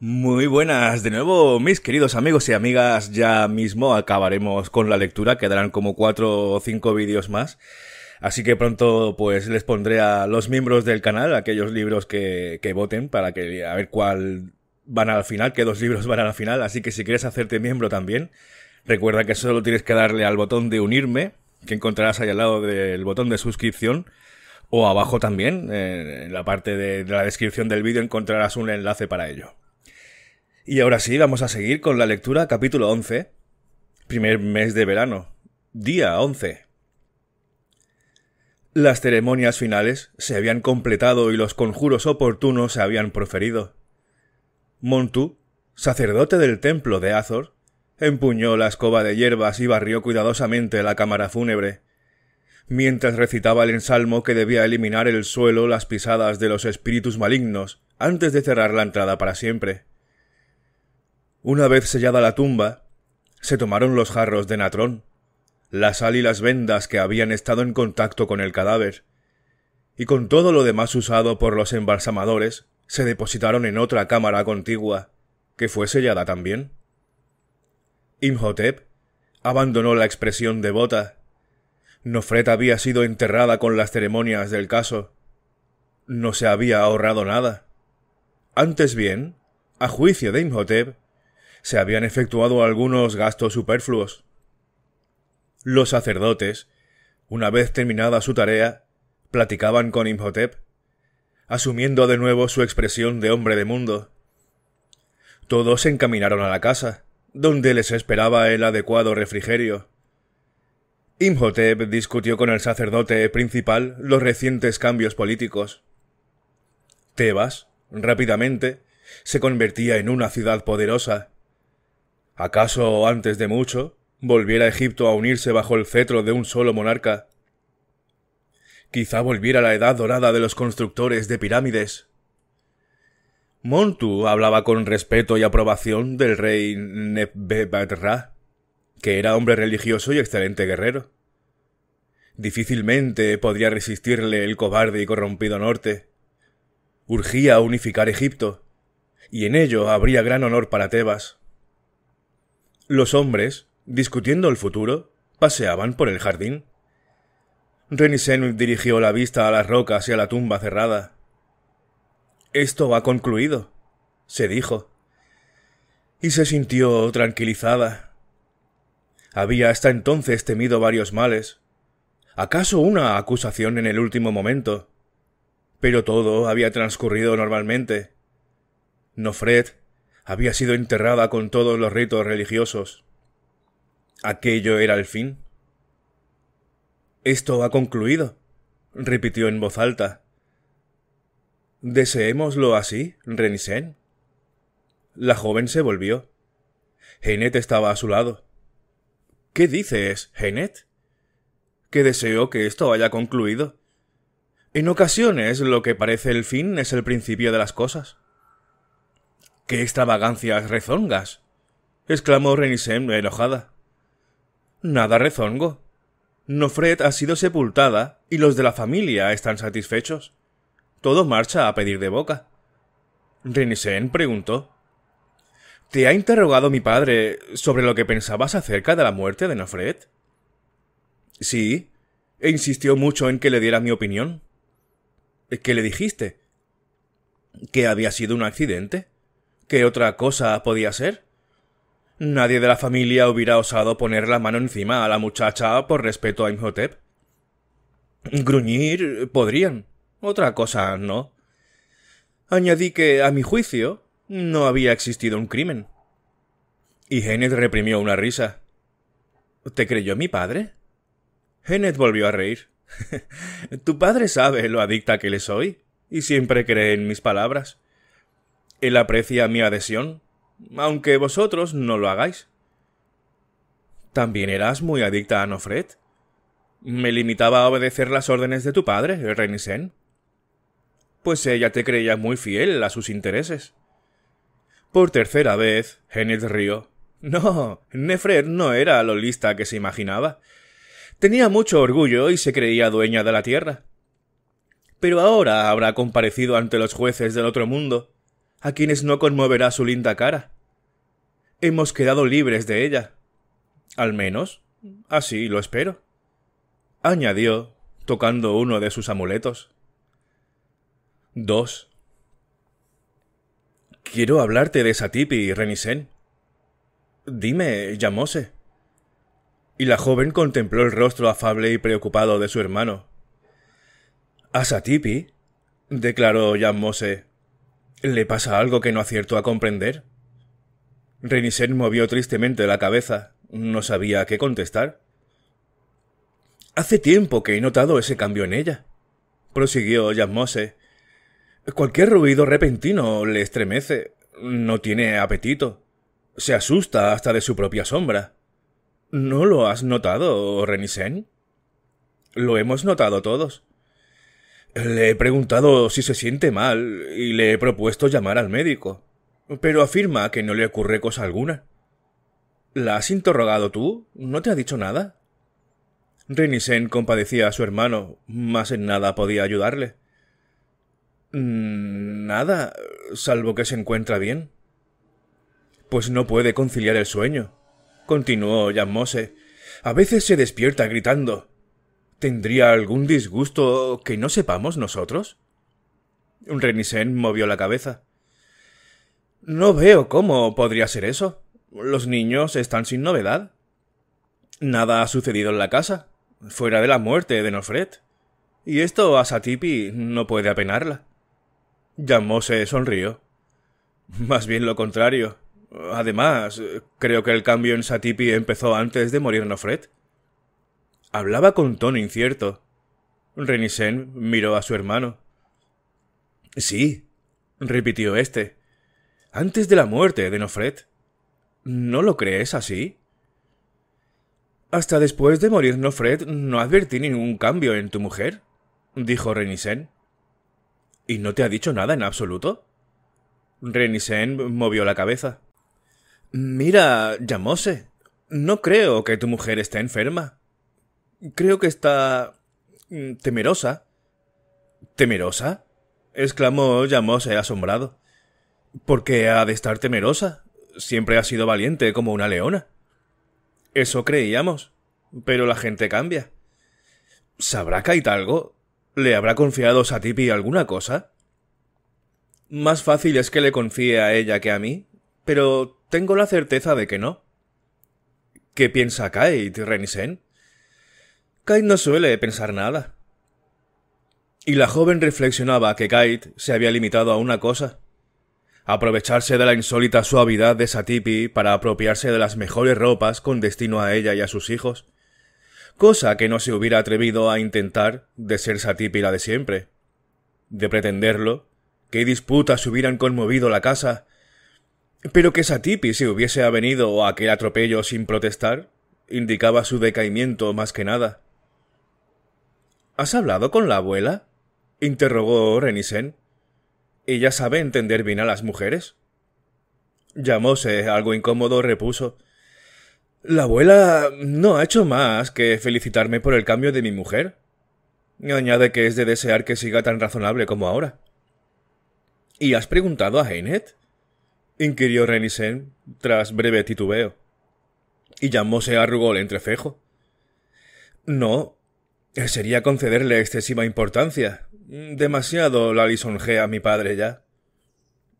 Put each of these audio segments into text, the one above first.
Muy buenas de nuevo, mis queridos amigos y amigas. Ya mismo acabaremos con la lectura, quedarán como cuatro o cinco vídeos más. Así que pronto pues les pondré a los miembros del canal aquellos libros que, que voten para que a ver cuál van al final, qué dos libros van al final. Así que si quieres hacerte miembro también, recuerda que solo tienes que darle al botón de unirme, que encontrarás ahí al lado del botón de suscripción. O abajo también, eh, en la parte de la descripción del vídeo encontrarás un enlace para ello. Y ahora sí, vamos a seguir con la lectura capítulo 11, primer mes de verano, día once Las ceremonias finales se habían completado y los conjuros oportunos se habían proferido. Montu, sacerdote del templo de Azor, empuñó la escoba de hierbas y barrió cuidadosamente la cámara fúnebre, mientras recitaba el ensalmo que debía eliminar el suelo las pisadas de los espíritus malignos antes de cerrar la entrada para siempre. Una vez sellada la tumba, se tomaron los jarros de natrón, la sal y las vendas que habían estado en contacto con el cadáver, y con todo lo demás usado por los embalsamadores, se depositaron en otra cámara contigua, que fue sellada también. Imhotep abandonó la expresión devota. Nofret había sido enterrada con las ceremonias del caso. No se había ahorrado nada. Antes bien, a juicio de Imhotep, se habían efectuado algunos gastos superfluos. Los sacerdotes, una vez terminada su tarea, platicaban con Imhotep, asumiendo de nuevo su expresión de hombre de mundo. Todos se encaminaron a la casa, donde les esperaba el adecuado refrigerio. Imhotep discutió con el sacerdote principal los recientes cambios políticos. Tebas, rápidamente, se convertía en una ciudad poderosa, ¿Acaso antes de mucho volviera Egipto a unirse bajo el cetro de un solo monarca? Quizá volviera la edad dorada de los constructores de pirámides. Montu hablaba con respeto y aprobación del rey nebbebat que era hombre religioso y excelente guerrero. Difícilmente podría resistirle el cobarde y corrompido norte. Urgía unificar Egipto, y en ello habría gran honor para Tebas. Los hombres, discutiendo el futuro, paseaban por el jardín. Renisen dirigió la vista a las rocas y a la tumba cerrada. Esto ha concluido, se dijo, y se sintió tranquilizada. Había hasta entonces temido varios males, acaso una acusación en el último momento, pero todo había transcurrido normalmente. Nofred había sido enterrada con todos los ritos religiosos. ¿Aquello era el fin? Esto ha concluido, repitió en voz alta. ¿Deseémoslo así, Renisen? La joven se volvió. Genet estaba a su lado. ¿Qué dices, Genet? Que deseo que esto haya concluido. En ocasiones lo que parece el fin es el principio de las cosas. ¡Qué extravagancias rezongas! exclamó renisén enojada. Nada rezongo. Nofred ha sido sepultada y los de la familia están satisfechos. Todo marcha a pedir de boca. Renisen preguntó. ¿Te ha interrogado mi padre sobre lo que pensabas acerca de la muerte de Nofred? Sí, e insistió mucho en que le diera mi opinión. ¿Qué le dijiste? ¿Que había sido un accidente? ¿Qué otra cosa podía ser? Nadie de la familia hubiera osado poner la mano encima a la muchacha por respeto a Imhotep. Gruñir podrían. Otra cosa no. Añadí que, a mi juicio, no había existido un crimen. Y Hennet reprimió una risa. ¿Te creyó mi padre? Hennet volvió a reír. tu padre sabe lo adicta que le soy, y siempre cree en mis palabras. Él aprecia mi adhesión, aunque vosotros no lo hagáis. ¿También eras muy adicta a Nofred? Me limitaba a obedecer las órdenes de tu padre, Renisen. Pues ella te creía muy fiel a sus intereses. Por tercera vez, Enid río. No, Nefred no era lo lista que se imaginaba. Tenía mucho orgullo y se creía dueña de la tierra. Pero ahora habrá comparecido ante los jueces del otro mundo, a quienes no conmoverá su linda cara. Hemos quedado libres de ella. Al menos, así lo espero. añadió, tocando uno de sus amuletos. 2. Quiero hablarte de Satipi, Renisen. Dime, llamóse. Y la joven contempló el rostro afable y preocupado de su hermano. A Satipi, declaró Yamose, ¿Le pasa algo que no acierto a comprender? Renisen movió tristemente la cabeza. No sabía qué contestar. Hace tiempo que he notado ese cambio en ella, prosiguió Yasmose. Cualquier ruido repentino le estremece. No tiene apetito. Se asusta hasta de su propia sombra. ¿No lo has notado, Renisen? Lo hemos notado todos. Le he preguntado si se siente mal y le he propuesto llamar al médico, pero afirma que no le ocurre cosa alguna. ¿La has interrogado tú? ¿No te ha dicho nada? Renisen compadecía a su hermano, Más en nada podía ayudarle. Mm, nada, salvo que se encuentra bien. Pues no puede conciliar el sueño, continuó Jan A veces se despierta gritando ¿Tendría algún disgusto que no sepamos nosotros? Renisen movió la cabeza. No veo cómo podría ser eso. Los niños están sin novedad. Nada ha sucedido en la casa, fuera de la muerte de Nofred Y esto a Satipi no puede apenarla. llamóse sonrió. Más bien lo contrario. Además, creo que el cambio en Satipi empezó antes de morir Nofret. Hablaba con tono incierto. Renisen miró a su hermano. Sí, repitió éste. Antes de la muerte de Nofred. ¿No lo crees así? Hasta después de morir Nofred no advertí ningún cambio en tu mujer, dijo Renisen. ¿Y no te ha dicho nada en absoluto? Renisen movió la cabeza. Mira, llamóse. No creo que tu mujer esté enferma. Creo que está... Mm, temerosa. ¿Temerosa? exclamó Yamose eh, asombrado. ¿Por qué ha de estar temerosa? Siempre ha sido valiente como una leona. Eso creíamos. Pero la gente cambia. ¿Sabrá algo? ¿Le habrá confiado Satipi alguna cosa? Más fácil es que le confíe a ella que a mí, pero tengo la certeza de que no. ¿Qué piensa Kait, Renisen? Kate no suele pensar nada. Y la joven reflexionaba que Kate se había limitado a una cosa. Aprovecharse de la insólita suavidad de Satipi para apropiarse de las mejores ropas con destino a ella y a sus hijos. Cosa que no se hubiera atrevido a intentar de ser Satipi la de siempre. De pretenderlo, qué disputas hubieran conmovido la casa. Pero que Satipi se hubiese avenido a aquel atropello sin protestar indicaba su decaimiento más que nada. ¿Has hablado con la abuela? interrogó Renisen. ¿Ella sabe entender bien a las mujeres? Llamóse, algo incómodo, repuso. La abuela no ha hecho más que felicitarme por el cambio de mi mujer. Añade que es de desear que siga tan razonable como ahora. ¿Y has preguntado a Heinet? inquirió Renisen, tras breve titubeo. Y llamóse arrugó el Entrefejo? No, eh, sería concederle excesiva importancia. Demasiado la lisonjea mi padre ya.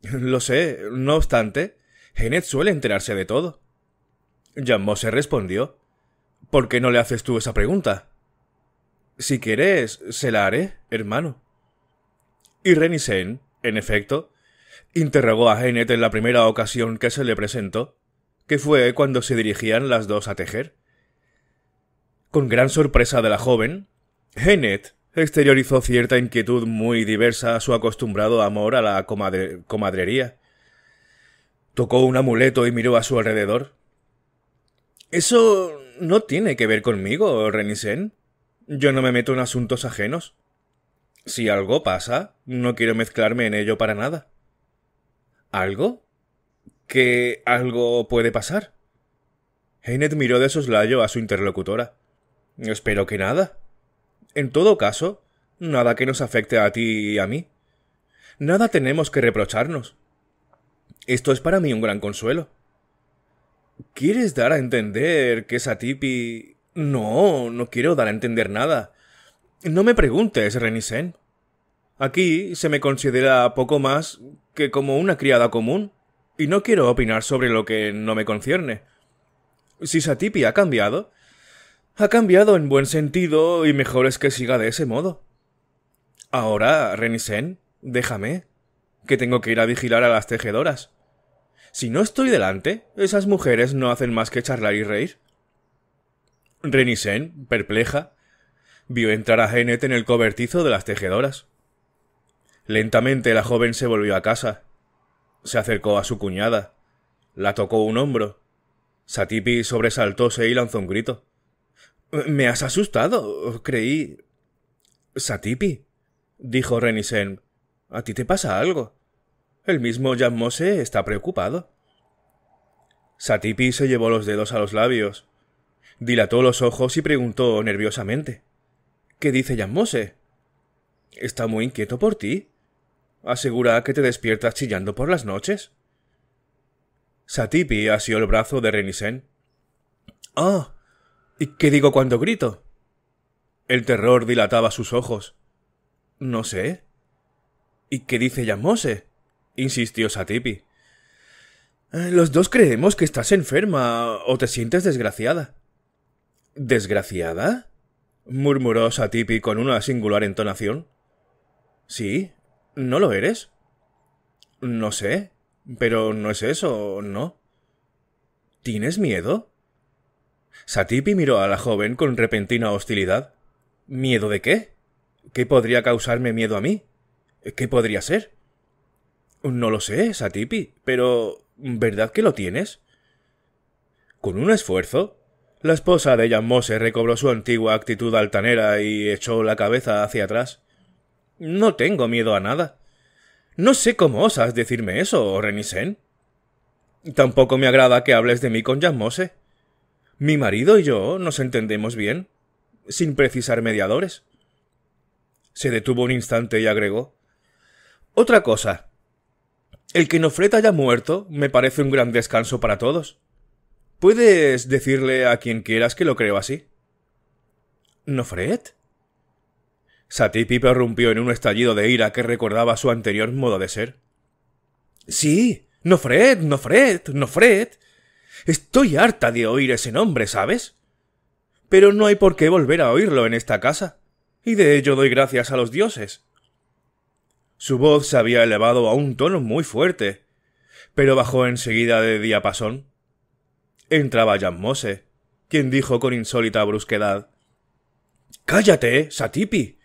Lo sé, no obstante, Genet suele enterarse de todo. jean se respondió. ¿Por qué no le haces tú esa pregunta? Si quieres, se la haré, hermano. Y Renisen, en efecto, interrogó a Genet en la primera ocasión que se le presentó, que fue cuando se dirigían las dos a tejer. Con gran sorpresa de la joven, Heinet exteriorizó cierta inquietud muy diversa a su acostumbrado amor a la comadrería. Tocó un amuleto y miró a su alrededor. Eso no tiene que ver conmigo, Renisen. Yo no me meto en asuntos ajenos. Si algo pasa, no quiero mezclarme en ello para nada. ¿Algo? ¿Que algo puede pasar? Heinet miró de soslayo a su interlocutora. Espero que nada. En todo caso, nada que nos afecte a ti y a mí. Nada tenemos que reprocharnos. Esto es para mí un gran consuelo. ¿Quieres dar a entender que Satipi...? No, no quiero dar a entender nada. No me preguntes, Renisen. Aquí se me considera poco más que como una criada común, y no quiero opinar sobre lo que no me concierne. Si Satipi ha cambiado, ha cambiado en buen sentido y mejor es que siga de ese modo. Ahora, Renisen, déjame, que tengo que ir a vigilar a las tejedoras. Si no estoy delante, esas mujeres no hacen más que charlar y reír. Renisen, perpleja, vio entrar a Genet en el cobertizo de las tejedoras. Lentamente la joven se volvió a casa. Se acercó a su cuñada. La tocó un hombro. Satipi sobresaltóse y lanzó un grito. Me has asustado. Creí. Satipi, dijo Renisen. A ti te pasa algo. El mismo Jan Mose está preocupado. Satipi se llevó los dedos a los labios, dilató los ojos y preguntó nerviosamente. ¿Qué dice Jan Mose? Está muy inquieto por ti. Asegura que te despiertas chillando por las noches. Satipi asió el brazo de Renisen. Ah, ¿Y qué digo cuando grito? El terror dilataba sus ojos. No sé. ¿Y qué dice Yamose? insistió Satipi. Eh, los dos creemos que estás enferma o te sientes desgraciada. ¿Desgraciada? murmuró Satipi con una singular entonación. Sí, ¿no lo eres? No sé, pero no es eso, ¿no? ¿Tienes miedo? Satipi miró a la joven con repentina hostilidad. ¿Miedo de qué? ¿Qué podría causarme miedo a mí? ¿Qué podría ser? No lo sé, Satipi, pero ¿verdad que lo tienes? Con un esfuerzo, la esposa de Jan recobró su antigua actitud altanera y echó la cabeza hacia atrás. No tengo miedo a nada. No sé cómo osas decirme eso, Renisen. Tampoco me agrada que hables de mí con Jan mi marido y yo nos entendemos bien, sin precisar mediadores. Se detuvo un instante y agregó Otra cosa. El que Nofret haya muerto me parece un gran descanso para todos. Puedes decirle a quien quieras que lo creo así. ¿Nofret? Satipi prorrumpió en un estallido de ira que recordaba su anterior modo de ser. Sí. Nofret, Nofret, Nofret. Estoy harta de oír ese nombre, ¿sabes? Pero no hay por qué volver a oírlo en esta casa, y de ello doy gracias a los dioses. Su voz se había elevado a un tono muy fuerte, pero bajó enseguida de diapasón. Entraba Jan Mose, quien dijo con insólita brusquedad Cállate, Satipi.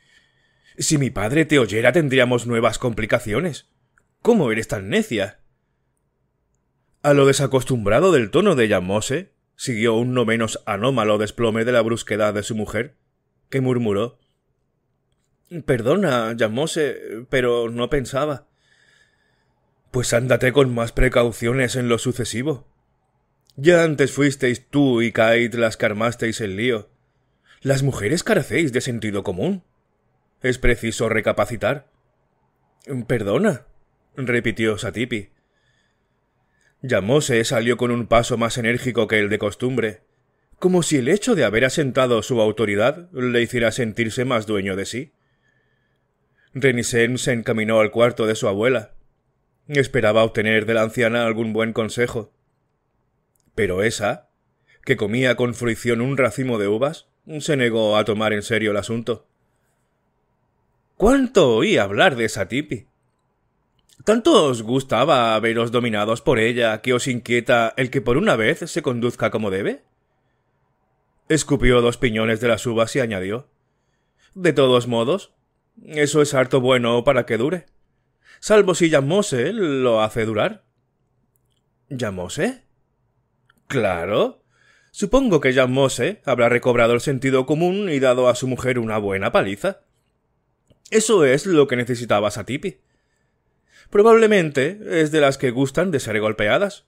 Si mi padre te oyera tendríamos nuevas complicaciones. ¿Cómo eres tan necia? A lo desacostumbrado del tono de Yamose siguió un no menos anómalo desplome de la brusquedad de su mujer, que murmuró Perdona, Yamose, pero no pensaba. Pues ándate con más precauciones en lo sucesivo. Ya antes fuisteis tú y Kate las que armasteis el lío. Las mujeres carecéis de sentido común. Es preciso recapacitar. Perdona, repitió Satipi y salió con un paso más enérgico que el de costumbre, como si el hecho de haber asentado su autoridad le hiciera sentirse más dueño de sí. Renisen se encaminó al cuarto de su abuela. Esperaba obtener de la anciana algún buen consejo. Pero esa, que comía con fruición un racimo de uvas, se negó a tomar en serio el asunto. ¿Cuánto oí hablar de esa tipi? ¿Tanto os gustaba veros dominados por ella que os inquieta el que por una vez se conduzca como debe? Escupió dos piñones de las uvas y añadió De todos modos, eso es harto bueno para que dure. Salvo si Yamose lo hace durar. Llamose, Claro. Supongo que Yamose habrá recobrado el sentido común y dado a su mujer una buena paliza. Eso es lo que necesitabas a Tipi. Probablemente es de las que gustan de ser golpeadas.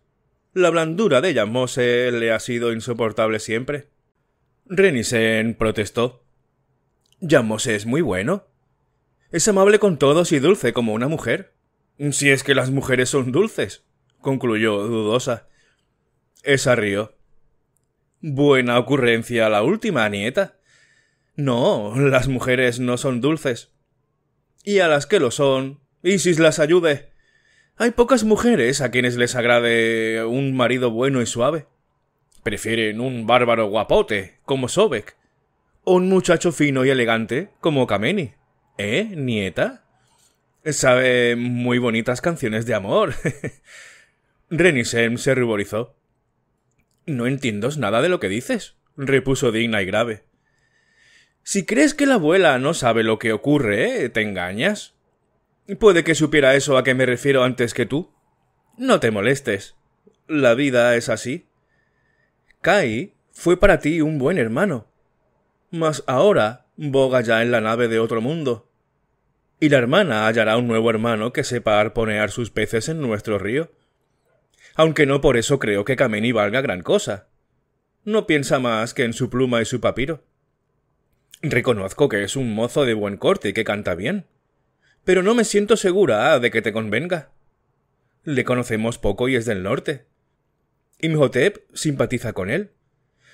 La blandura de Yamose le ha sido insoportable siempre. Renisen protestó. Yamose es muy bueno. Es amable con todos y dulce como una mujer. Si es que las mujeres son dulces, concluyó dudosa. Esa rió. Buena ocurrencia la última, nieta. No, las mujeres no son dulces. Y a las que lo son, Isis las ayude. Hay pocas mujeres a quienes les agrade un marido bueno y suave. Prefieren un bárbaro guapote, como Sobek, o un muchacho fino y elegante, como Kameni. ¿Eh, nieta? Sabe muy bonitas canciones de amor. Renisem se ruborizó. No entiendo nada de lo que dices, repuso digna y grave. Si crees que la abuela no sabe lo que ocurre, ¿eh? te engañas. Puede que supiera eso a que me refiero antes que tú. No te molestes. La vida es así. Kai fue para ti un buen hermano. Mas ahora boga ya en la nave de otro mundo. Y la hermana hallará un nuevo hermano que sepa arponear sus peces en nuestro río. Aunque no por eso creo que Kameni valga gran cosa. No piensa más que en su pluma y su papiro. Reconozco que es un mozo de buen corte y que canta bien pero no me siento segura ah, de que te convenga. Le conocemos poco y es del norte. Imhotep simpatiza con él.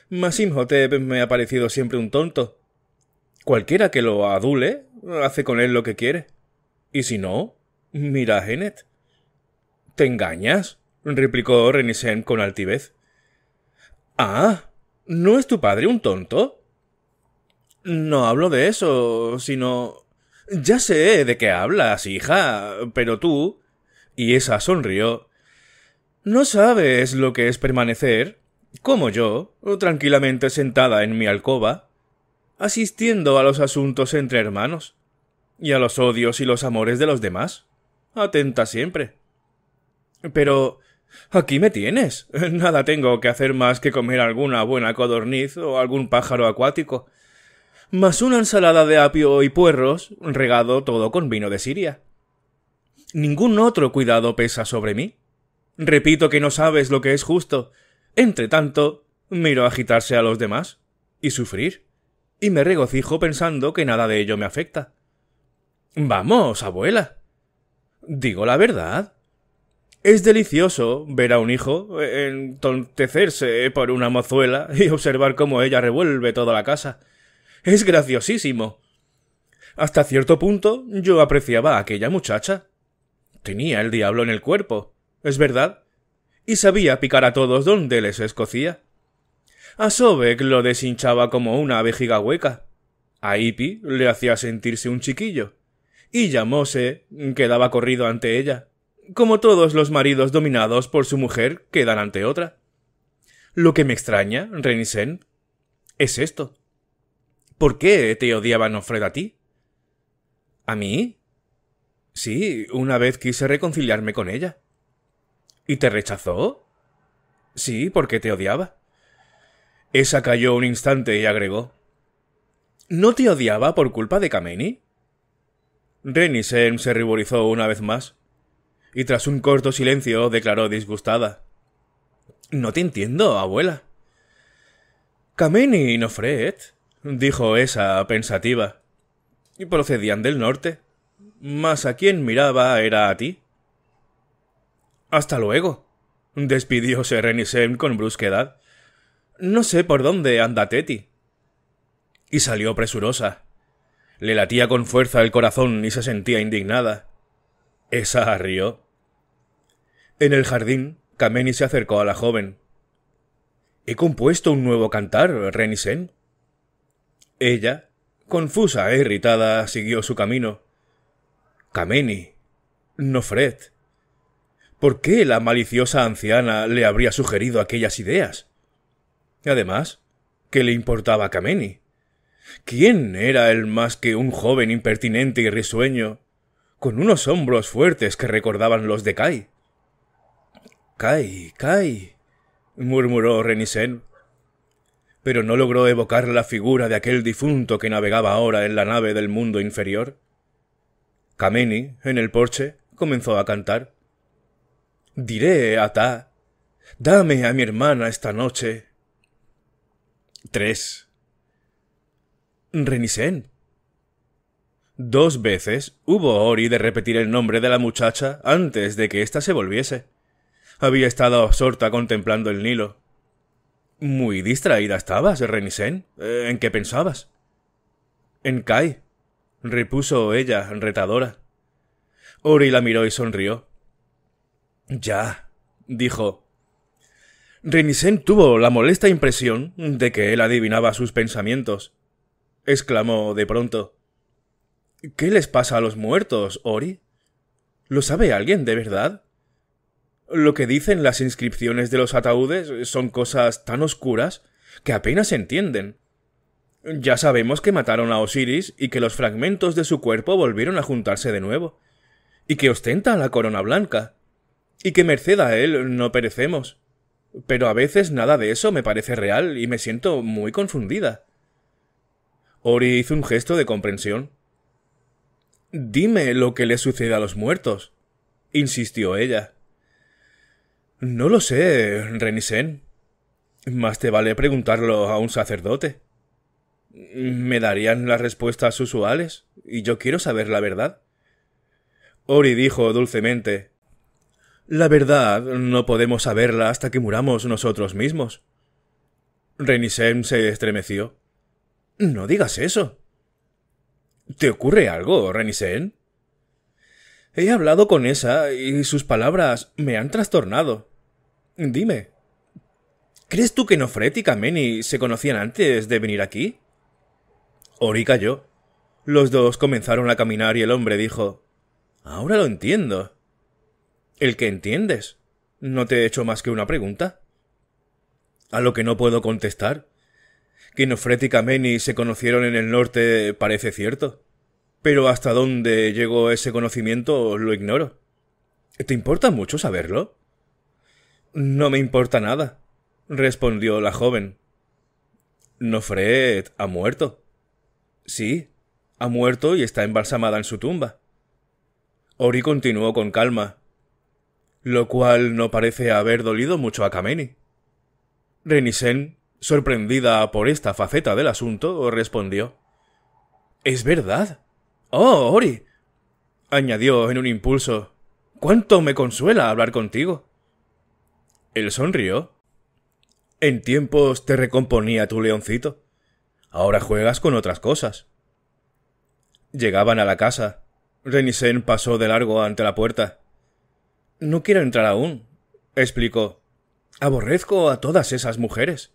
Mas Imhotep me ha parecido siempre un tonto. Cualquiera que lo adule hace con él lo que quiere. Y si no, mira a ¿Te engañas? replicó Renisen con altivez. Ah, ¿no es tu padre un tonto? No hablo de eso, sino ya sé de qué hablas, hija, pero tú. Y esa sonrió. No sabes lo que es permanecer, como yo, tranquilamente sentada en mi alcoba, asistiendo a los asuntos entre hermanos, y a los odios y los amores de los demás. Atenta siempre. Pero. Aquí me tienes. Nada tengo que hacer más que comer alguna buena codorniz o algún pájaro acuático más una ensalada de apio y puerros, regado todo con vino de Siria. Ningún otro cuidado pesa sobre mí. Repito que no sabes lo que es justo. Entre tanto, miro agitarse a los demás y sufrir, y me regocijo pensando que nada de ello me afecta. Vamos, abuela. Digo la verdad. Es delicioso ver a un hijo eh, entontecerse por una mozuela y observar cómo ella revuelve toda la casa. Es graciosísimo. Hasta cierto punto yo apreciaba a aquella muchacha. Tenía el diablo en el cuerpo, es verdad, y sabía picar a todos donde les escocía. A Sobek lo deshinchaba como una vejiga hueca. A Ipi le hacía sentirse un chiquillo. Y llamóse quedaba corrido ante ella, como todos los maridos dominados por su mujer quedan ante otra. Lo que me extraña, Renisen, es esto. ¿Por qué te odiaba Nofred a ti? ¿A mí? Sí, una vez quise reconciliarme con ella. ¿Y te rechazó? Sí, porque te odiaba. Esa cayó un instante y agregó. ¿No te odiaba por culpa de Kameni? Renisen se ruborizó una vez más, y tras un corto silencio declaró disgustada. No te entiendo, abuela. Kameni y Nofred dijo esa pensativa. Y procedían del norte. Mas a quien miraba era a ti. Hasta luego. despidióse Renisem con brusquedad. No sé por dónde anda Teti. Y salió presurosa. Le latía con fuerza el corazón y se sentía indignada. Esa rió. En el jardín, Kameni se acercó a la joven. He compuesto un nuevo cantar, Renisen. Ella, confusa e irritada, siguió su camino. Kameni, no Fred. ¿Por qué la maliciosa anciana le habría sugerido aquellas ideas? Además, ¿qué le importaba a Kameni? ¿Quién era él más que un joven impertinente y risueño, con unos hombros fuertes que recordaban los de Kai? Kai, Kai, murmuró Renisen pero no logró evocar la figura de aquel difunto que navegaba ahora en la nave del mundo inferior? Kameni, en el porche, comenzó a cantar. Diré a dame a mi hermana esta noche. 3. Renisen. Dos veces hubo Ori de repetir el nombre de la muchacha antes de que ésta se volviese. Había estado absorta contemplando el Nilo, muy distraída estabas, Renisen. Eh, ¿En qué pensabas? En Kai, repuso ella, retadora. Ori la miró y sonrió. Ya, dijo. Renisen tuvo la molesta impresión de que él adivinaba sus pensamientos. exclamó de pronto. ¿Qué les pasa a los muertos, Ori? ¿Lo sabe alguien de verdad? Lo que dicen las inscripciones de los ataúdes son cosas tan oscuras que apenas se entienden. Ya sabemos que mataron a Osiris y que los fragmentos de su cuerpo volvieron a juntarse de nuevo, y que ostenta la corona blanca, y que merced a él no perecemos. Pero a veces nada de eso me parece real y me siento muy confundida. Ori hizo un gesto de comprensión. Dime lo que le sucede a los muertos, insistió ella. No lo sé, Renisen. Más te vale preguntarlo a un sacerdote. Me darían las respuestas usuales, y yo quiero saber la verdad. Ori dijo dulcemente La verdad no podemos saberla hasta que muramos nosotros mismos. Renisen se estremeció. No digas eso. ¿Te ocurre algo, Renisen? He hablado con esa y sus palabras me han trastornado. Dime, ¿crees tú que Nofret y Kameni se conocían antes de venir aquí? Ori cayó. Los dos comenzaron a caminar y el hombre dijo Ahora lo entiendo. El que entiendes. No te he hecho más que una pregunta. A lo que no puedo contestar. Que Nofret y Kameni se conocieron en el norte parece cierto. Pero hasta dónde llegó ese conocimiento lo ignoro. ¿Te importa mucho saberlo? No me importa nada, respondió la joven. Nofred ha muerto. Sí, ha muerto y está embalsamada en su tumba. Ori continuó con calma, lo cual no parece haber dolido mucho a Kameni. Renisen, sorprendida por esta faceta del asunto, respondió ¿Es verdad? Oh, Ori. añadió en un impulso. ¿Cuánto me consuela hablar contigo? Él sonrió. En tiempos te recomponía tu leoncito. Ahora juegas con otras cosas. Llegaban a la casa. Renisen pasó de largo ante la puerta. No quiero entrar aún, explicó. Aborrezco a todas esas mujeres.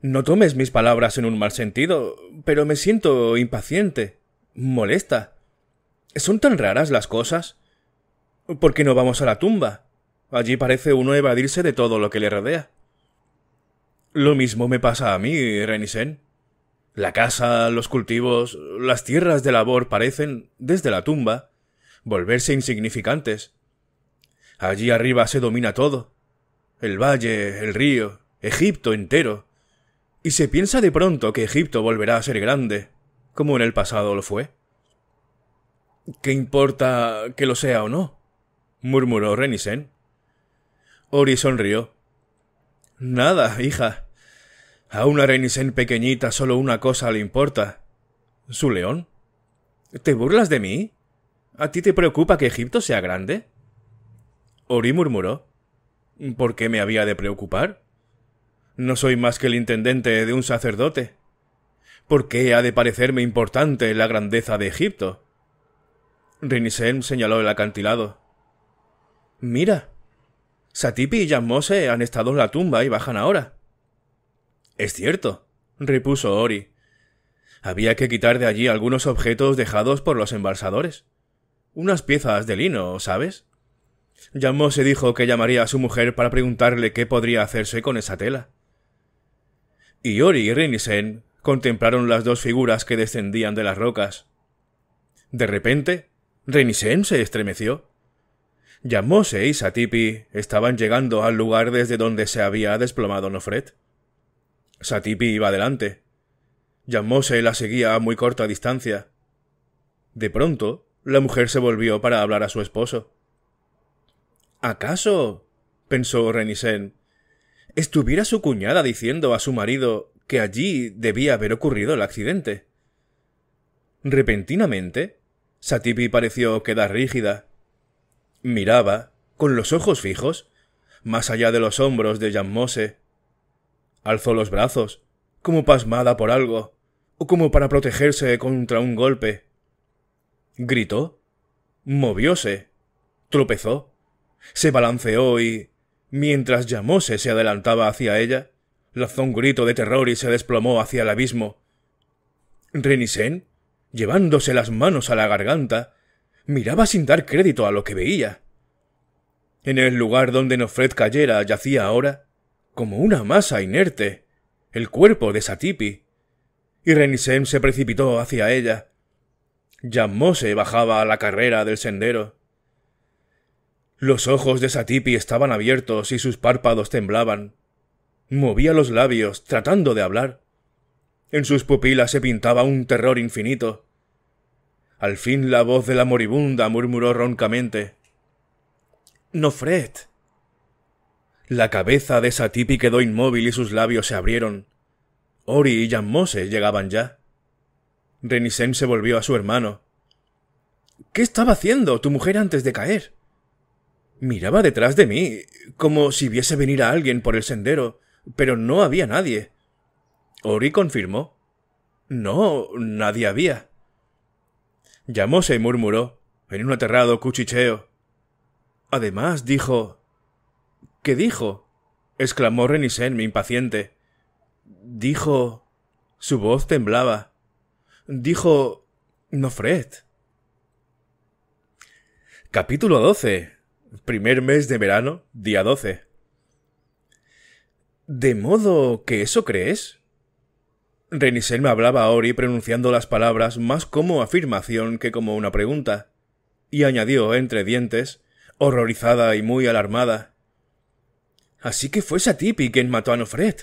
No tomes mis palabras en un mal sentido, pero me siento impaciente, molesta. ¿Son tan raras las cosas? ¿Por qué no vamos a la tumba? Allí parece uno evadirse de todo lo que le rodea. Lo mismo me pasa a mí, Renisen. La casa, los cultivos, las tierras de labor parecen, desde la tumba, volverse insignificantes. Allí arriba se domina todo. El valle, el río, Egipto entero. Y se piensa de pronto que Egipto volverá a ser grande, como en el pasado lo fue. ¿Qué importa que lo sea o no? murmuró Renisen. Ori sonrió. Nada, hija. A una Renisen pequeñita solo una cosa le importa. ¿Su león? ¿Te burlas de mí? ¿A ti te preocupa que Egipto sea grande? Ori murmuró. ¿Por qué me había de preocupar? No soy más que el intendente de un sacerdote. ¿Por qué ha de parecerme importante la grandeza de Egipto? Renisen señaló el acantilado. Mira, Satipi y Yamose han estado en la tumba y bajan ahora. Es cierto, repuso Ori. Había que quitar de allí algunos objetos dejados por los embalsadores. Unas piezas de lino, ¿sabes? Yamose dijo que llamaría a su mujer para preguntarle qué podría hacerse con esa tela. Y Ori y Renisen contemplaron las dos figuras que descendían de las rocas. De repente, Renisen se estremeció. Llamose y Satipi estaban llegando al lugar desde donde se había desplomado Nofred. Satipi iba adelante. Yamose la seguía a muy corta distancia. De pronto, la mujer se volvió para hablar a su esposo. ¿Acaso? pensó Renisen. ¿Estuviera su cuñada diciendo a su marido que allí debía haber ocurrido el accidente? Repentinamente, Satipi pareció quedar rígida. Miraba, con los ojos fijos, más allá de los hombros de Yamose. Mose. Alzó los brazos, como pasmada por algo, o como para protegerse contra un golpe. Gritó, movióse, tropezó, se balanceó y, mientras Yamose se adelantaba hacia ella, lanzó un grito de terror y se desplomó hacia el abismo. Renisen, llevándose las manos a la garganta, miraba sin dar crédito a lo que veía. En el lugar donde Nofred cayera yacía ahora, como una masa inerte, el cuerpo de Satipi, y Renisem se precipitó hacia ella. Yamose bajaba a la carrera del sendero. Los ojos de Satipi estaban abiertos y sus párpados temblaban. Movía los labios, tratando de hablar. En sus pupilas se pintaba un terror infinito. Al fin la voz de la moribunda murmuró roncamente. Fred La cabeza de tipi quedó inmóvil y sus labios se abrieron. Ori y yamose llegaban ya. Renisen se volvió a su hermano. ¿Qué estaba haciendo tu mujer antes de caer? Miraba detrás de mí, como si viese venir a alguien por el sendero, pero no había nadie. Ori confirmó. No, nadie había llamóse y murmuró, en un aterrado cuchicheo. Además dijo. ¿Qué dijo? exclamó Renisen, mi impaciente. Dijo. Su voz temblaba. Dijo. Nofred. Capítulo doce. Primer mes de verano, día doce. ¿De modo que eso crees? Renisel me hablaba a Ori pronunciando las palabras más como afirmación que como una pregunta, y añadió entre dientes, horrorizada y muy alarmada. Así que fue Satipi quien mató a Nofred.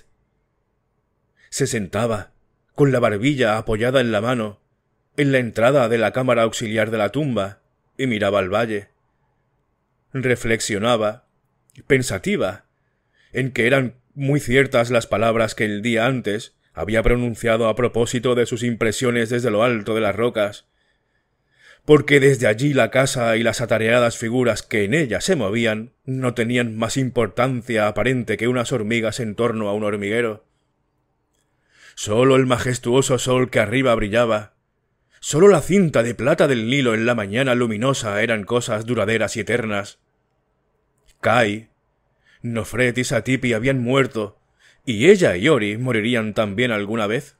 Se sentaba, con la barbilla apoyada en la mano, en la entrada de la cámara auxiliar de la tumba, y miraba al valle. Reflexionaba, pensativa, en que eran muy ciertas las palabras que el día antes había pronunciado a propósito de sus impresiones desde lo alto de las rocas, porque desde allí la casa y las atareadas figuras que en ella se movían no tenían más importancia aparente que unas hormigas en torno a un hormiguero. Sólo el majestuoso sol que arriba brillaba, sólo la cinta de plata del Nilo en la mañana luminosa eran cosas duraderas y eternas. Kai, Nofret y Satipi habían muerto, y ella y Ori morirían también alguna vez.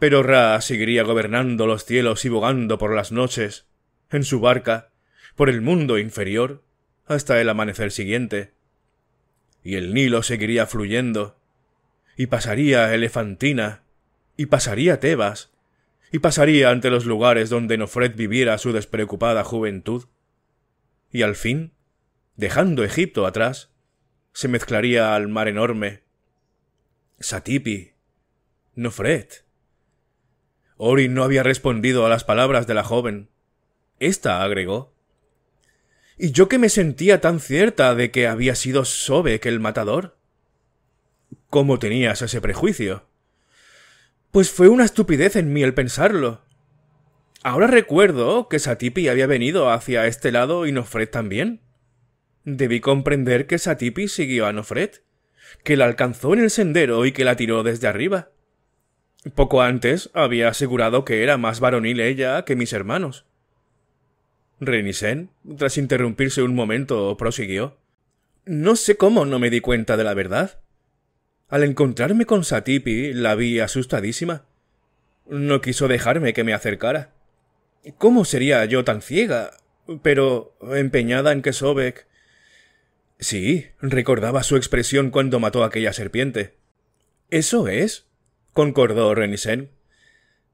Pero Ra seguiría gobernando los cielos y bogando por las noches, en su barca, por el mundo inferior, hasta el amanecer siguiente. Y el Nilo seguiría fluyendo, y pasaría Elefantina, y pasaría Tebas, y pasaría ante los lugares donde Nofred viviera su despreocupada juventud. Y al fin, dejando Egipto atrás, se mezclaría al mar enorme, Satipi. Nofred. Ori no había respondido a las palabras de la joven. Esta agregó. ¿Y yo que me sentía tan cierta de que había sido Sobek el matador? ¿Cómo tenías ese prejuicio? Pues fue una estupidez en mí el pensarlo. Ahora recuerdo que Satipi había venido hacia este lado y Nofred también. Debí comprender que Satipi siguió a Nofred que la alcanzó en el sendero y que la tiró desde arriba. Poco antes había asegurado que era más varonil ella que mis hermanos. Renisen, tras interrumpirse un momento, prosiguió. No sé cómo no me di cuenta de la verdad. Al encontrarme con Satipi, la vi asustadísima. No quiso dejarme que me acercara. ¿Cómo sería yo tan ciega? Pero empeñada en que Sobek Sí, recordaba su expresión cuando mató a aquella serpiente. Eso es, concordó Renisen.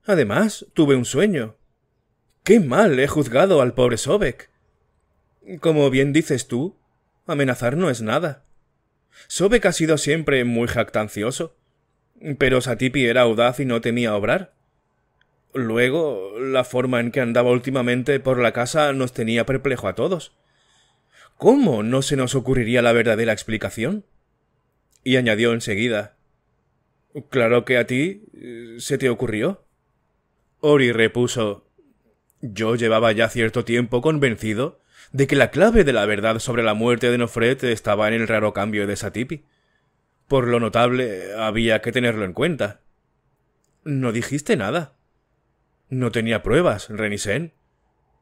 Además, tuve un sueño. Qué mal he juzgado al pobre Sobek. Como bien dices tú, amenazar no es nada. Sobek ha sido siempre muy jactancioso. Pero Satipi era audaz y no temía obrar. Luego, la forma en que andaba últimamente por la casa nos tenía perplejo a todos. ¿Cómo no se nos ocurriría la verdadera explicación? Y añadió enseguida Claro que a ti eh, se te ocurrió. Ori repuso Yo llevaba ya cierto tiempo convencido de que la clave de la verdad sobre la muerte de Nofret estaba en el raro cambio de Satipi. Por lo notable, había que tenerlo en cuenta. No dijiste nada. No tenía pruebas, Renisen.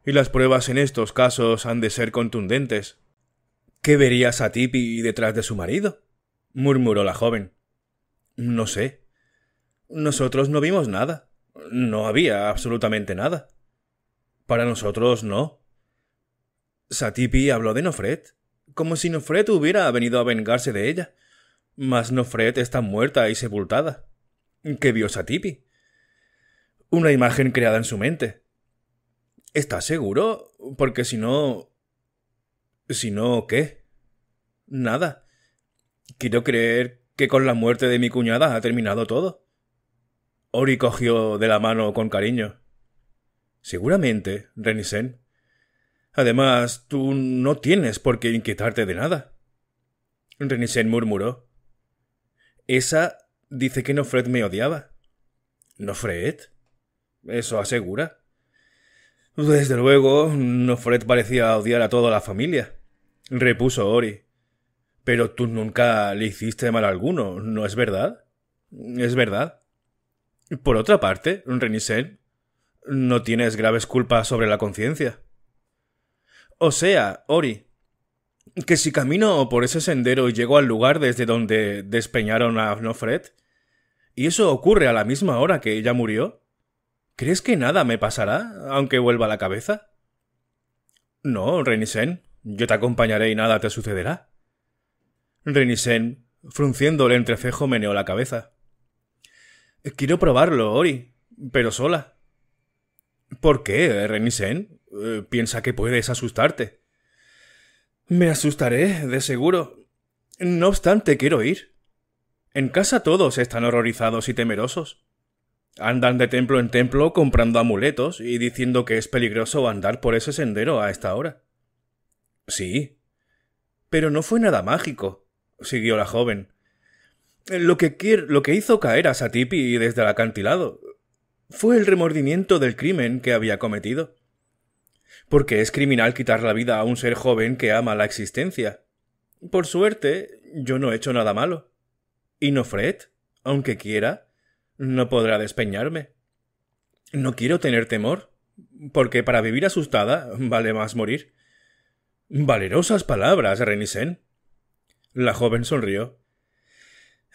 Y las pruebas en estos casos han de ser contundentes. ¿Qué verías a detrás de su marido? murmuró la joven. No sé. Nosotros no vimos nada. No había absolutamente nada. Para nosotros no. Satipi habló de Nofred, como si Nofred hubiera venido a vengarse de ella. Mas Nofred está muerta y sepultada. ¿Qué vio Satipi? Una imagen creada en su mente. ¿Estás seguro? Porque si no, si no, ¿qué? Nada. Quiero creer que con la muerte de mi cuñada ha terminado todo. Ori cogió de la mano con cariño. Seguramente, Renisen. Además, tú no tienes por qué inquietarte de nada. Renisen murmuró. Esa dice que Nofred me odiaba. ¿Nofred? Eso asegura. Desde luego, Nofred parecía odiar a toda la familia repuso Ori. Pero tú nunca le hiciste mal alguno, ¿no es verdad? Es verdad. Por otra parte, Renisen, no tienes graves culpas sobre la conciencia. O sea, Ori, que si camino por ese sendero y llego al lugar desde donde despeñaron a Nofred, y eso ocurre a la misma hora que ella murió, ¿crees que nada me pasará, aunque vuelva la cabeza? No, Renisen, yo te acompañaré y nada te sucederá. Renisen, frunciendo el entrecejo, meneó la cabeza. Quiero probarlo, Ori, pero sola. ¿Por qué, eh, Renisen? Eh, piensa que puedes asustarte. Me asustaré, de seguro. No obstante, quiero ir. En casa todos están horrorizados y temerosos. Andan de templo en templo comprando amuletos y diciendo que es peligroso andar por ese sendero a esta hora. Sí. Pero no fue nada mágico, siguió la joven. Lo que, hizo caer a Satipi desde el acantilado fue el remordimiento del crimen que había cometido. Porque es criminal quitar la vida a un ser joven que ama la existencia. Por suerte, yo no he hecho nada malo. Y no Fred, aunque quiera, no podrá despeñarme. No quiero tener temor, porque para vivir asustada vale más morir. Valerosas palabras, Renisen. La joven sonrió.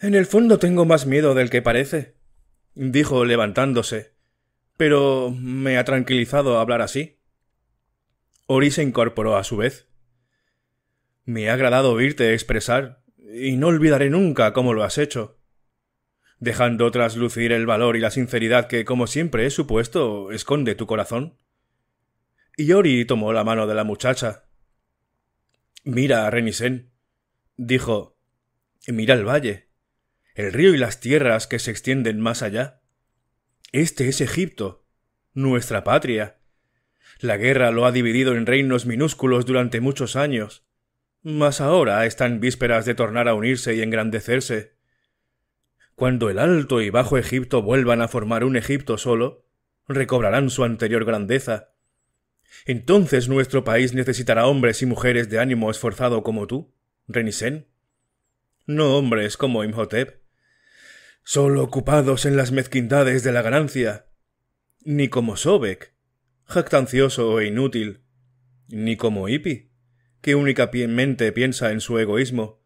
En el fondo tengo más miedo del que parece, dijo levantándose. Pero me ha tranquilizado hablar así. Ori se incorporó a su vez. Me ha agradado oírte expresar, y no olvidaré nunca cómo lo has hecho. Dejando traslucir el valor y la sinceridad que, como siempre he supuesto, esconde tu corazón. Y Ori tomó la mano de la muchacha. Mira a Dijo Mira el valle, el río y las tierras que se extienden más allá. Este es Egipto, nuestra patria. La guerra lo ha dividido en reinos minúsculos durante muchos años, mas ahora están vísperas de tornar a unirse y engrandecerse. Cuando el Alto y Bajo Egipto vuelvan a formar un Egipto solo, recobrarán su anterior grandeza, entonces nuestro país necesitará hombres y mujeres de ánimo esforzado como tú, Renisen. No hombres como Imhotep, solo ocupados en las mezquindades de la ganancia, ni como Sobek, jactancioso e inútil, ni como Ipi, que únicamente piensa en su egoísmo,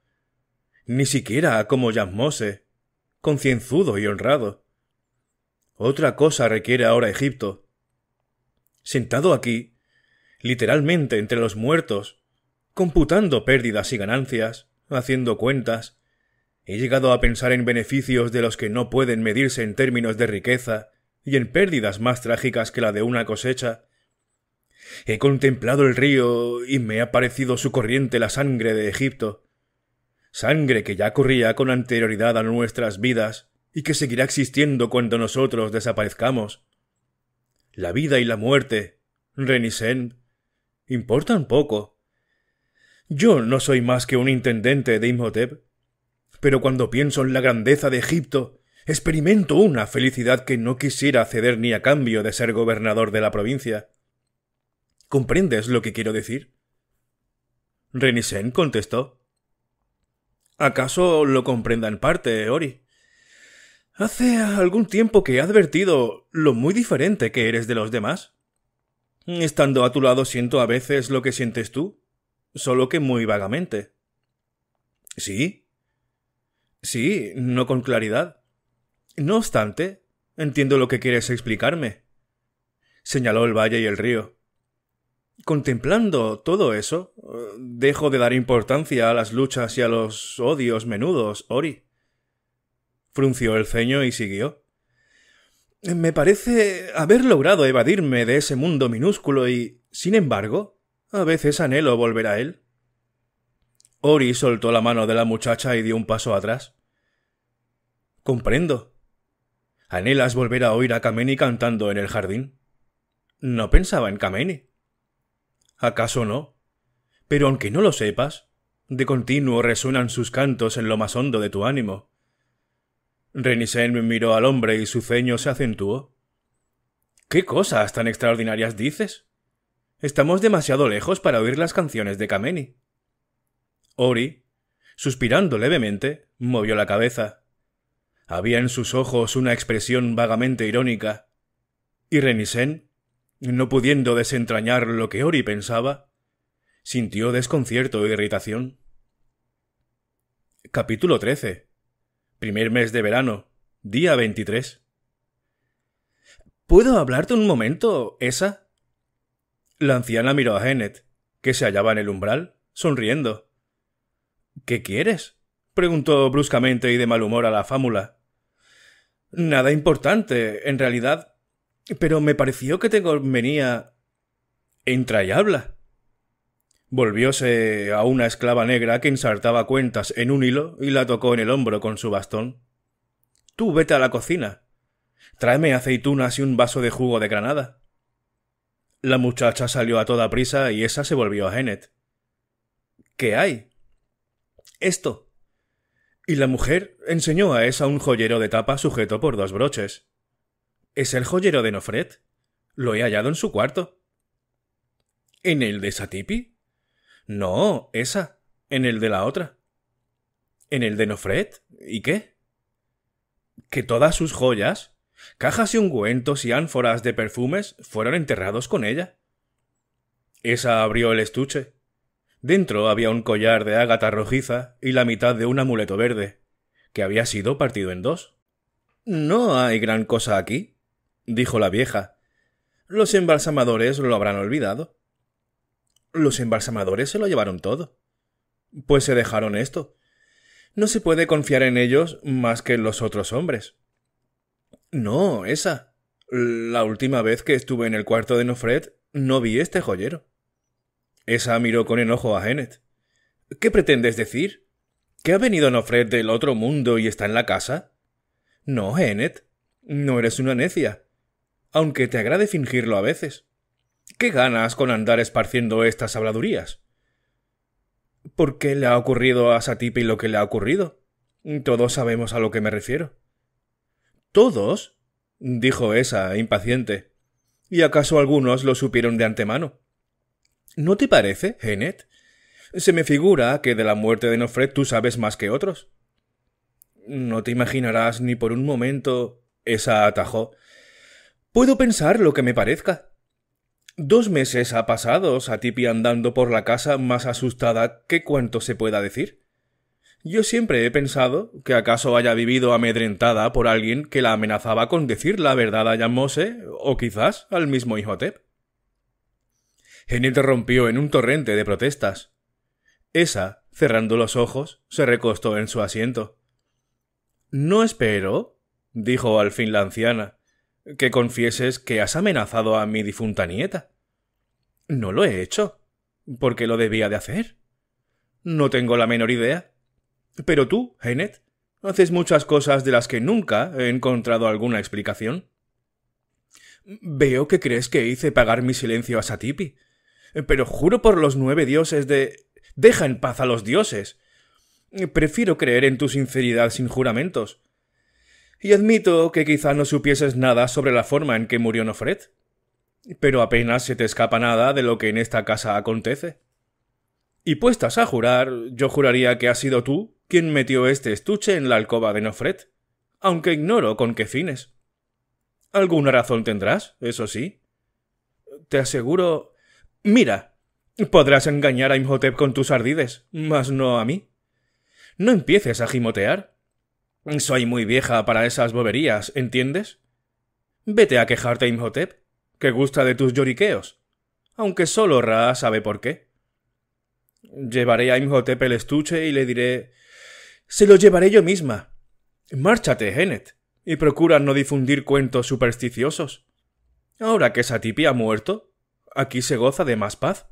ni siquiera como Yamose, concienzudo y honrado. Otra cosa requiere ahora Egipto. Sentado aquí, literalmente entre los muertos, computando pérdidas y ganancias, haciendo cuentas. He llegado a pensar en beneficios de los que no pueden medirse en términos de riqueza y en pérdidas más trágicas que la de una cosecha. He contemplado el río y me ha parecido su corriente la sangre de Egipto, sangre que ya corría con anterioridad a nuestras vidas y que seguirá existiendo cuando nosotros desaparezcamos. La vida y la muerte, importan poco. Yo no soy más que un intendente de Imhotep, pero cuando pienso en la grandeza de Egipto, experimento una felicidad que no quisiera ceder ni a cambio de ser gobernador de la provincia. ¿Comprendes lo que quiero decir? Renisen contestó. ¿Acaso lo comprenda en parte, Ori? Hace algún tiempo que he advertido lo muy diferente que eres de los demás. Estando a tu lado siento a veces lo que sientes tú, solo que muy vagamente. ¿Sí? Sí, no con claridad. No obstante, entiendo lo que quieres explicarme. Señaló el valle y el río. Contemplando todo eso, dejo de dar importancia a las luchas y a los odios menudos, Ori. Frunció el ceño y siguió. Me parece haber logrado evadirme de ese mundo minúsculo y, sin embargo, a veces anhelo volver a él. Ori soltó la mano de la muchacha y dio un paso atrás. Comprendo. ¿Anhelas volver a oír a Kameni cantando en el jardín? No pensaba en Kameni. ¿Acaso no? Pero aunque no lo sepas, de continuo resuenan sus cantos en lo más hondo de tu ánimo. Renisen miró al hombre y su ceño se acentuó. ¿Qué cosas tan extraordinarias dices? Estamos demasiado lejos para oír las canciones de Kameni. Ori, suspirando levemente, movió la cabeza. Había en sus ojos una expresión vagamente irónica. Y Renisen, no pudiendo desentrañar lo que Ori pensaba, sintió desconcierto e irritación. Capítulo 13 primer mes de verano, día 23. ¿Puedo hablarte un momento, esa? La anciana miró a Hennet, que se hallaba en el umbral, sonriendo. ¿Qué quieres? preguntó bruscamente y de mal humor a la fámula. Nada importante, en realidad. Pero me pareció que te convenía. Entra y habla. Volvióse a una esclava negra que ensartaba cuentas en un hilo y la tocó en el hombro con su bastón. Tú vete a la cocina. Tráeme aceitunas y un vaso de jugo de granada. La muchacha salió a toda prisa y esa se volvió a Hennet. ¿Qué hay? Esto. Y la mujer enseñó a esa un joyero de tapa sujeto por dos broches. ¿Es el joyero de Nofret? Lo he hallado en su cuarto. ¿En el de Satipi? No, esa. En el de la otra. En el de Nofred. ¿Y qué? Que todas sus joyas, cajas y ungüentos y ánforas de perfumes fueron enterrados con ella. Esa abrió el estuche. Dentro había un collar de ágata rojiza y la mitad de un amuleto verde, que había sido partido en dos. No hay gran cosa aquí, dijo la vieja. Los embalsamadores lo habrán olvidado. Los embalsamadores se lo llevaron todo. Pues se dejaron esto. No se puede confiar en ellos más que en los otros hombres. No, esa. La última vez que estuve en el cuarto de Nofred no vi este joyero. Esa miró con enojo a Hennet. ¿Qué pretendes decir? ¿Que ha venido Nofred del otro mundo y está en la casa? No, Hennet. No eres una necia. Aunque te agrade fingirlo a veces. ¿Qué ganas con andar esparciendo estas habladurías? ¿Por qué le ha ocurrido a Satipi lo que le ha ocurrido? Todos sabemos a lo que me refiero. ¿Todos? dijo esa, impaciente. ¿Y acaso algunos lo supieron de antemano? ¿No te parece, Genet? Se me figura que de la muerte de Nofred tú sabes más que otros. No te imaginarás ni por un momento. esa atajó. Puedo pensar lo que me parezca. Dos meses ha pasado Satipi andando por la casa más asustada que cuanto se pueda decir. Yo siempre he pensado que acaso haya vivido amedrentada por alguien que la amenazaba con decir la verdad a Yamose o quizás al mismo Hijotep. Genet rompió en un torrente de protestas. Esa, cerrando los ojos, se recostó en su asiento. No espero, dijo al fin la anciana, que confieses que has amenazado a mi difunta nieta. No lo he hecho. ¿Por qué lo debía de hacer? No tengo la menor idea. Pero tú, Hennet, haces muchas cosas de las que nunca he encontrado alguna explicación. Veo que crees que hice pagar mi silencio a Satipi. Pero juro por los nueve dioses de... Deja en paz a los dioses. Prefiero creer en tu sinceridad sin juramentos y admito que quizá no supieses nada sobre la forma en que murió Nofred, Pero apenas se te escapa nada de lo que en esta casa acontece. Y puestas a jurar, yo juraría que has sido tú quien metió este estuche en la alcoba de Nofred, aunque ignoro con qué fines. Alguna razón tendrás, eso sí. Te aseguro. Mira, podrás engañar a Imhotep con tus ardides, mas no a mí. No empieces a gimotear. Soy muy vieja para esas boberías, ¿entiendes? Vete a quejarte, a Imhotep, que gusta de tus lloriqueos, aunque solo Ra sabe por qué. Llevaré a Imhotep el estuche y le diré se lo llevaré yo misma. Márchate, Genet, y procura no difundir cuentos supersticiosos. Ahora que Satipi ha muerto, aquí se goza de más paz.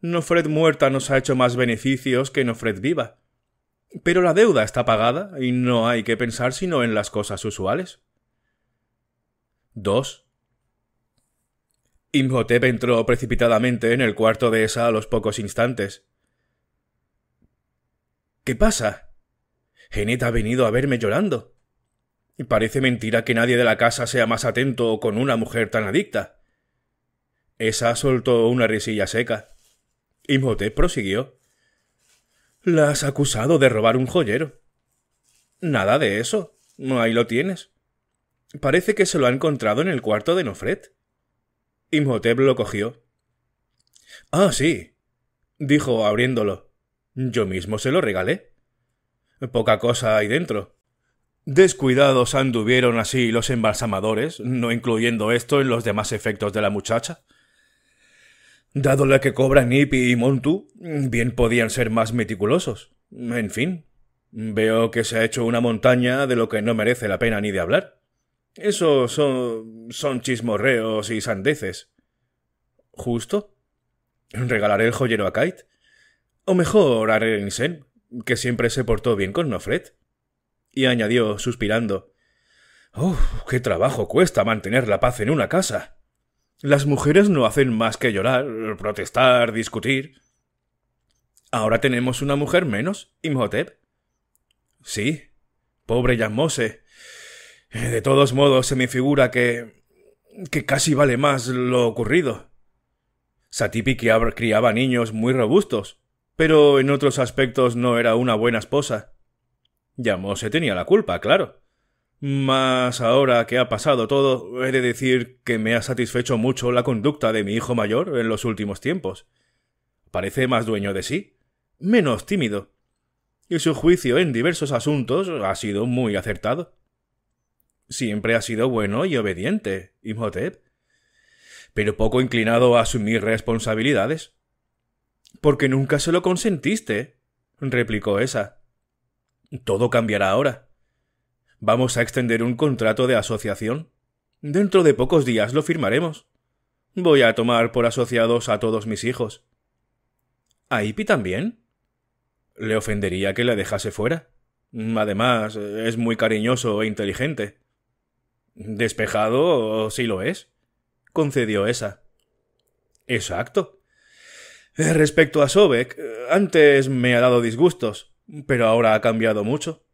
Nofred muerta nos ha hecho más beneficios que Nofred viva. Pero la deuda está pagada y no hay que pensar sino en las cosas usuales. 2. Imhotep entró precipitadamente en el cuarto de esa a los pocos instantes. ¿Qué pasa? Genet ha venido a verme llorando. Parece mentira que nadie de la casa sea más atento con una mujer tan adicta. Esa soltó una risilla seca. Imhotep prosiguió. La has acusado de robar un joyero. Nada de eso. Ahí lo tienes. Parece que se lo ha encontrado en el cuarto de Nofret. Imhotep lo cogió. Ah, sí, dijo abriéndolo. Yo mismo se lo regalé. Poca cosa hay dentro. Descuidados anduvieron así los embalsamadores, no incluyendo esto en los demás efectos de la muchacha. Dado la que cobran Nippy y Montu, bien podían ser más meticulosos. En fin, veo que se ha hecho una montaña de lo que no merece la pena ni de hablar. Eso son, son chismorreos y sandeces. ¿Justo? ¿Regalaré el joyero a Kite? O mejor a Renisen, que siempre se portó bien con Nofret. Y añadió, suspirando: ¡Oh, qué trabajo cuesta mantener la paz en una casa! Las mujeres no hacen más que llorar, protestar, discutir. Ahora tenemos una mujer menos, Imhotep. Sí, pobre Yamose. Eh, de todos modos, se me figura que. que casi vale más lo ocurrido. Satipi criaba niños muy robustos, pero en otros aspectos no era una buena esposa. Yamose tenía la culpa, claro. Mas ahora que ha pasado todo, he de decir que me ha satisfecho mucho la conducta de mi hijo mayor en los últimos tiempos. Parece más dueño de sí, menos tímido, y su juicio en diversos asuntos ha sido muy acertado. Siempre ha sido bueno y obediente, Imhotep, pero poco inclinado a asumir responsabilidades. Porque nunca se lo consentiste, replicó esa. Todo cambiará ahora. Vamos a extender un contrato de asociación. Dentro de pocos días lo firmaremos. Voy a tomar por asociados a todos mis hijos. ¿A Ipi también? Le ofendería que la dejase fuera. Además, es muy cariñoso e inteligente. Despejado, sí lo es, concedió esa. Exacto. Eh, respecto a Sobek, eh, antes me ha dado disgustos, pero ahora ha cambiado mucho.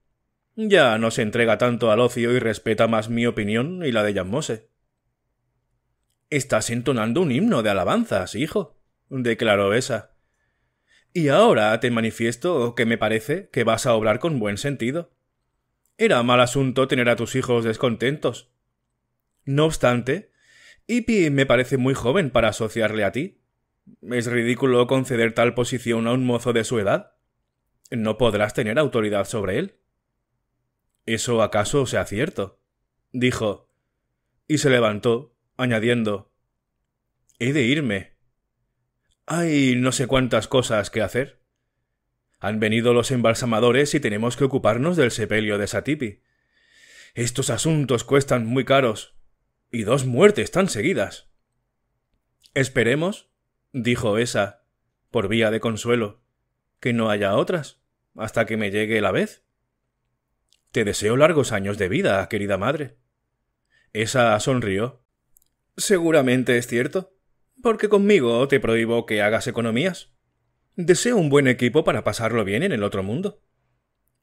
Ya no se entrega tanto al ocio y respeta más mi opinión y la de Yamose. Estás entonando un himno de alabanzas, hijo, declaró esa. Y ahora te manifiesto que me parece que vas a obrar con buen sentido. Era mal asunto tener a tus hijos descontentos. No obstante, Ipi me parece muy joven para asociarle a ti. Es ridículo conceder tal posición a un mozo de su edad. No podrás tener autoridad sobre él. ¿Eso acaso sea cierto? dijo, y se levantó, añadiendo He de irme. Hay no sé cuántas cosas que hacer. Han venido los embalsamadores y tenemos que ocuparnos del sepelio de Satipi. Estos asuntos cuestan muy caros. Y dos muertes tan seguidas. Esperemos, dijo esa, por vía de consuelo, que no haya otras, hasta que me llegue la vez. Te deseo largos años de vida, querida madre. Esa sonrió. Seguramente es cierto, porque conmigo te prohíbo que hagas economías. Deseo un buen equipo para pasarlo bien en el otro mundo.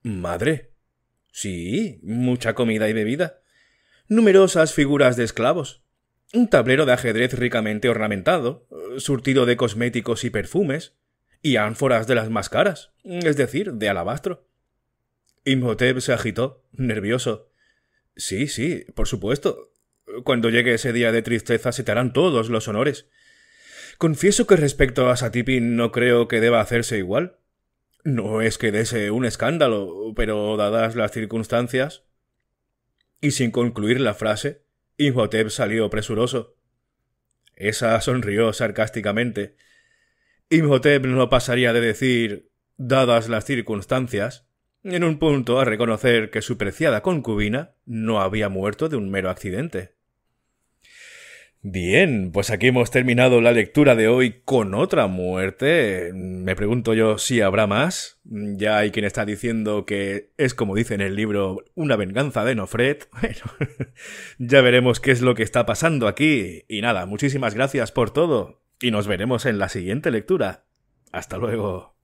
Madre. Sí, mucha comida y bebida. Numerosas figuras de esclavos. Un tablero de ajedrez ricamente ornamentado, surtido de cosméticos y perfumes, y ánforas de las más caras, es decir, de alabastro. Imhotep se agitó, nervioso. Sí, sí, por supuesto. Cuando llegue ese día de tristeza se te harán todos los honores. Confieso que respecto a Satipin no creo que deba hacerse igual. No es que dese un escándalo, pero dadas las circunstancias. Y sin concluir la frase, Imhotep salió presuroso. Esa sonrió sarcásticamente. Imhotep no pasaría de decir dadas las circunstancias en un punto a reconocer que su preciada concubina no había muerto de un mero accidente. Bien, pues aquí hemos terminado la lectura de hoy con otra muerte. Me pregunto yo si habrá más. Ya hay quien está diciendo que es como dice en el libro una venganza de Nofred. ya veremos qué es lo que está pasando aquí. Y nada, muchísimas gracias por todo. Y nos veremos en la siguiente lectura. Hasta luego.